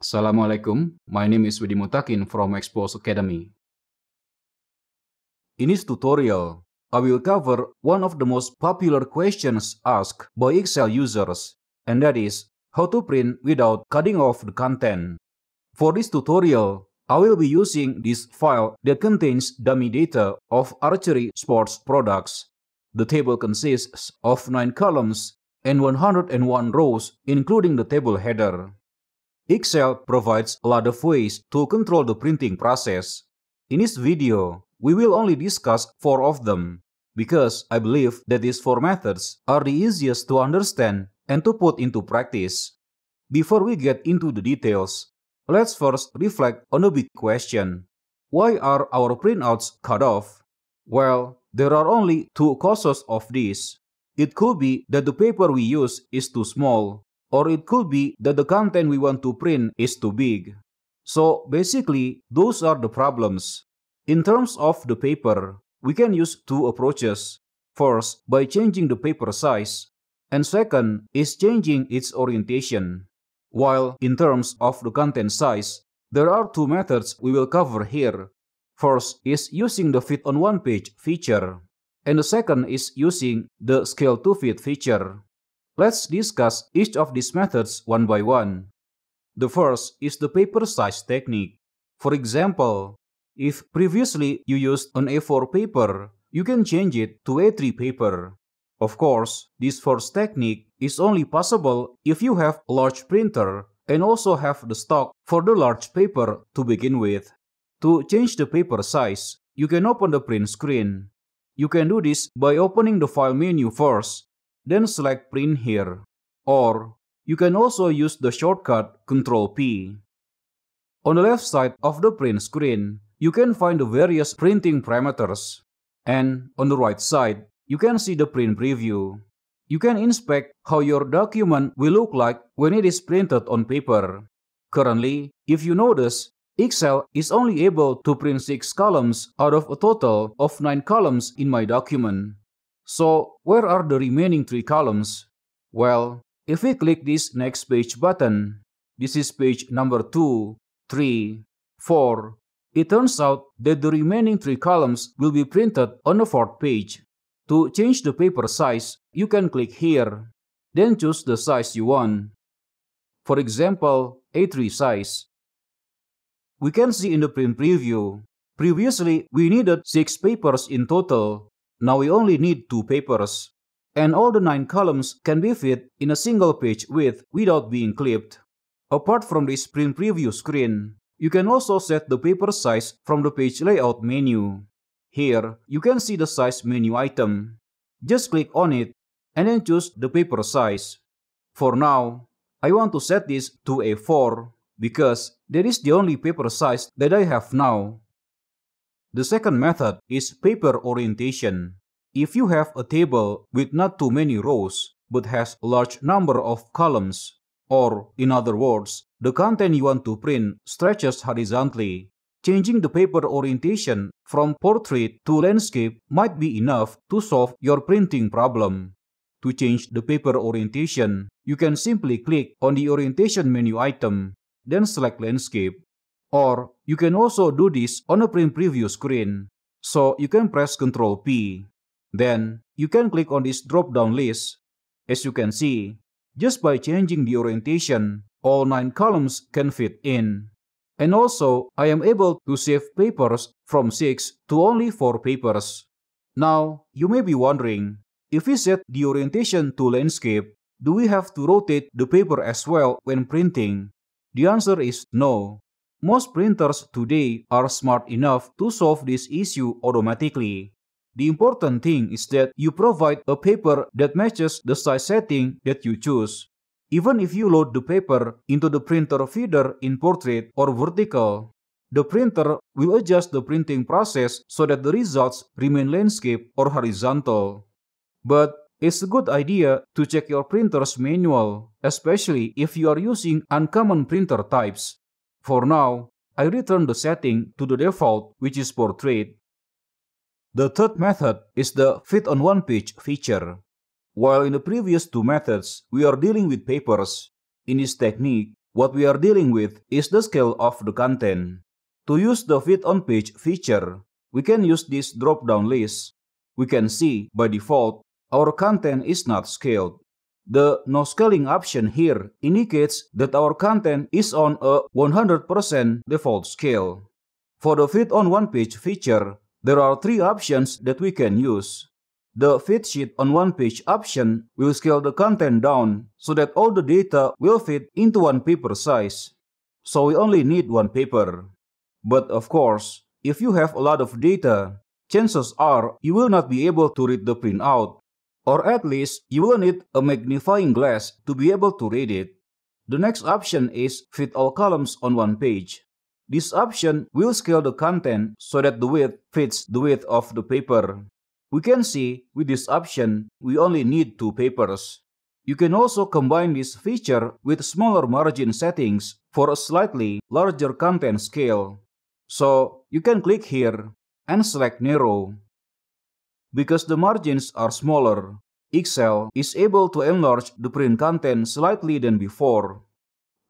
Assalamualaikum, my name is Widi Mutakin from Expose Academy. In this tutorial, I will cover one of the most popular questions asked by Excel users, and that is how to print without cutting off the content. For this tutorial, I will be using this file that contains dummy data of archery sports products. The table consists of 9 columns and 101 rows including the table header. Excel provides a lot of ways to control the printing process. In this video, we will only discuss four of them, because I believe that these four methods are the easiest to understand and to put into practice. Before we get into the details, let's first reflect on a big question. Why are our printouts cut off? Well, there are only two causes of this. It could be that the paper we use is too small, or it could be that the content we want to print is too big. So basically, those are the problems. In terms of the paper, we can use two approaches. First, by changing the paper size, and second is changing its orientation. While in terms of the content size, there are two methods we will cover here. First is using the fit on one page feature, and the second is using the scale to fit feature. Let's discuss each of these methods one by one. The first is the paper size technique. For example, if previously you used an A4 paper, you can change it to A3 paper. Of course, this first technique is only possible if you have a large printer and also have the stock for the large paper to begin with. To change the paper size, you can open the print screen. You can do this by opening the file menu first then select print here. Or you can also use the shortcut Ctrl P. On the left side of the print screen, you can find the various printing parameters. And on the right side, you can see the print preview. You can inspect how your document will look like when it is printed on paper. Currently, if you notice, Excel is only able to print 6 columns out of a total of 9 columns in my document. So where are the remaining three columns? Well, if we click this next page button, this is page number 2, 3, 4, it turns out that the remaining three columns will be printed on the fourth page. To change the paper size, you can click here, then choose the size you want. For example, A3 size. We can see in the print preview, previously we needed 6 papers in total now we only need two papers. And all the 9 columns can be fit in a single page with without being clipped. Apart from this print preview screen, you can also set the paper size from the page layout menu. Here, you can see the size menu item. Just click on it and then choose the paper size. For now, I want to set this to A4 because that is the only paper size that I have now. The second method is paper orientation. If you have a table with not too many rows, but has a large number of columns, or in other words, the content you want to print stretches horizontally, changing the paper orientation from portrait to landscape might be enough to solve your printing problem. To change the paper orientation, you can simply click on the orientation menu item, then select landscape. Or you can also do this on a print preview screen. So you can press Ctrl P. Then you can click on this drop-down list. As you can see, just by changing the orientation, all 9 columns can fit in. And also, I am able to save papers from 6 to only 4 papers. Now, you may be wondering, if we set the orientation to landscape, do we have to rotate the paper as well when printing? The answer is no. Most printers today are smart enough to solve this issue automatically. The important thing is that you provide a paper that matches the size setting that you choose. Even if you load the paper into the printer feeder in portrait or vertical, the printer will adjust the printing process so that the results remain landscape or horizontal. But it's a good idea to check your printer's manual, especially if you are using uncommon printer types. For now, I return the setting to the default which is portrait. The third method is the fit on one page feature. While in the previous two methods, we are dealing with papers, in this technique, what we are dealing with is the scale of the content. To use the fit on page feature, we can use this drop-down list. We can see, by default, our content is not scaled. The no scaling option here indicates that our content is on a 100% default scale. For the Fit on One Page feature, there are three options that we can use. The Fit Sheet on One Page option will scale the content down so that all the data will fit into one paper size. So we only need one paper. But of course, if you have a lot of data, chances are you will not be able to read the printout or at least you will need a magnifying glass to be able to read it. The next option is fit all columns on one page. This option will scale the content so that the width fits the width of the paper. We can see with this option, we only need two papers. You can also combine this feature with smaller margin settings for a slightly larger content scale. So, you can click here and select narrow. Because the margins are smaller, Excel is able to enlarge the print content slightly than before.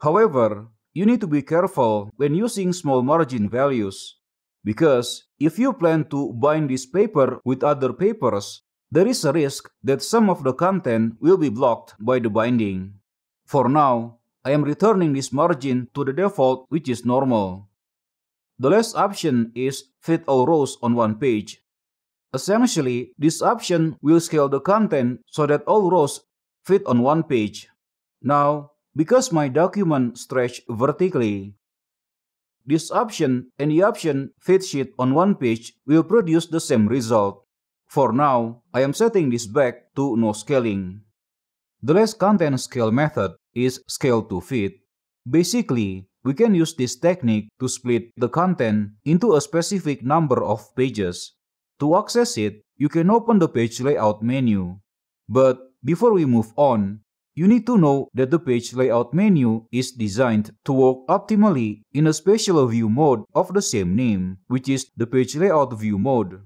However, you need to be careful when using small margin values. Because if you plan to bind this paper with other papers, there is a risk that some of the content will be blocked by the binding. For now, I am returning this margin to the default which is normal. The last option is fit all rows on one page. Essentially, this option will scale the content so that all rows fit on one page. Now, because my document stretched vertically, this option and the option Fit Sheet on one page will produce the same result. For now, I am setting this back to no scaling. The last content scale method is scale to fit. Basically, we can use this technique to split the content into a specific number of pages. To access it, you can open the page layout menu. But before we move on, you need to know that the page layout menu is designed to work optimally in a special view mode of the same name, which is the page layout view mode.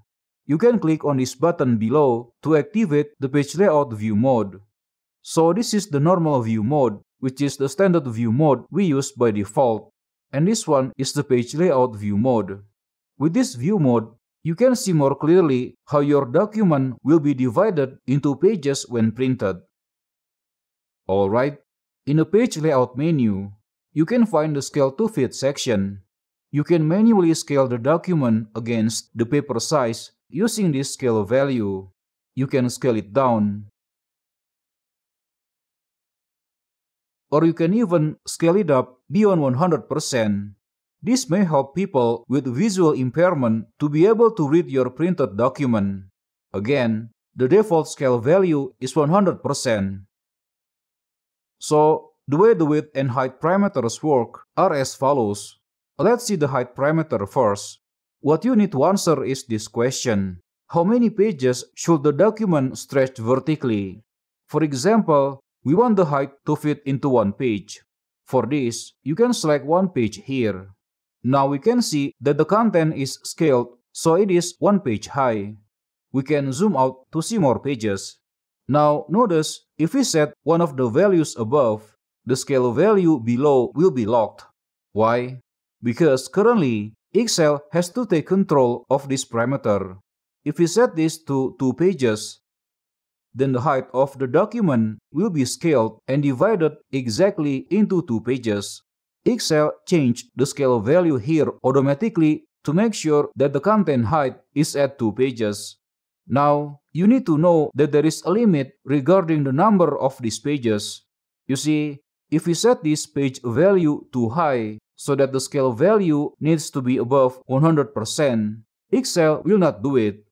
You can click on this button below to activate the page layout view mode. So this is the normal view mode, which is the standard view mode we use by default. And this one is the page layout view mode. With this view mode, you can see more clearly how your document will be divided into pages when printed. Alright, in the page layout menu, you can find the scale to fit section. You can manually scale the document against the paper size using this scale value. You can scale it down. Or you can even scale it up beyond 100%. This may help people with visual impairment to be able to read your printed document. Again, the default scale value is 100%. So, the way the width and height parameters work are as follows. Let's see the height parameter first. What you need to answer is this question. How many pages should the document stretch vertically? For example, we want the height to fit into one page. For this, you can select one page here. Now we can see that the content is scaled, so it is one page high. We can zoom out to see more pages. Now notice, if we set one of the values above, the scale value below will be locked. Why? Because currently, Excel has to take control of this parameter. If we set this to 2 pages, then the height of the document will be scaled and divided exactly into two pages. Excel changed the scale value here automatically to make sure that the content height is at 2 pages. Now, you need to know that there is a limit regarding the number of these pages. You see, if we set this page value too high, so that the scale value needs to be above 100%, Excel will not do it.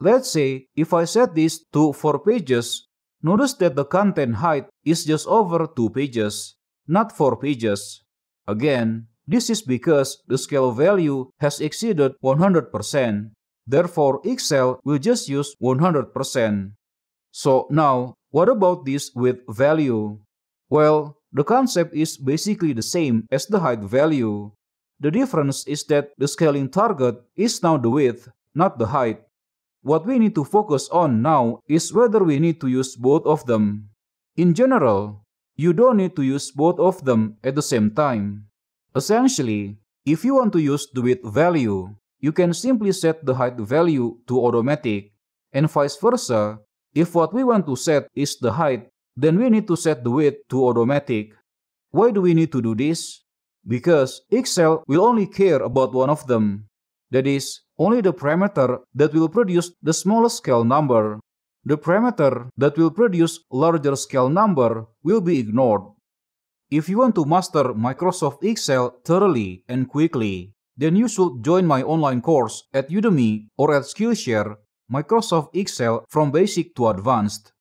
Let's say if I set this to 4 pages, notice that the content height is just over 2 pages not four pages. Again, this is because the scale value has exceeded 100%. Therefore, Excel will just use 100%. So now, what about this width value? Well, the concept is basically the same as the height value. The difference is that the scaling target is now the width, not the height. What we need to focus on now is whether we need to use both of them. In general, you don't need to use both of them at the same time. Essentially, if you want to use the width value, you can simply set the height value to automatic, and vice versa, if what we want to set is the height, then we need to set the width to automatic. Why do we need to do this? Because Excel will only care about one of them. That is, only the parameter that will produce the smallest scale number the parameter that will produce larger scale number will be ignored. If you want to master Microsoft Excel thoroughly and quickly, then you should join my online course at Udemy or at Skillshare, Microsoft Excel from basic to advanced.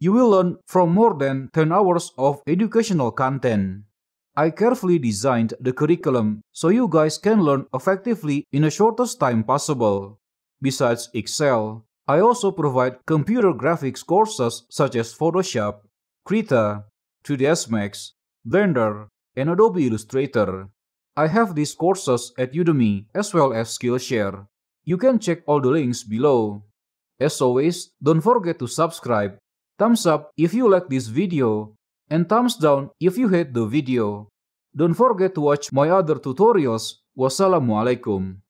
You will learn from more than 10 hours of educational content. I carefully designed the curriculum so you guys can learn effectively in the shortest time possible. Besides Excel, I also provide computer graphics courses such as Photoshop, Krita, 3ds Max, Blender, and Adobe Illustrator. I have these courses at Udemy as well as Skillshare. You can check all the links below. As always, don't forget to subscribe, thumbs up if you like this video, and thumbs down if you hate the video. Don't forget to watch my other tutorials. Wassalamualaikum.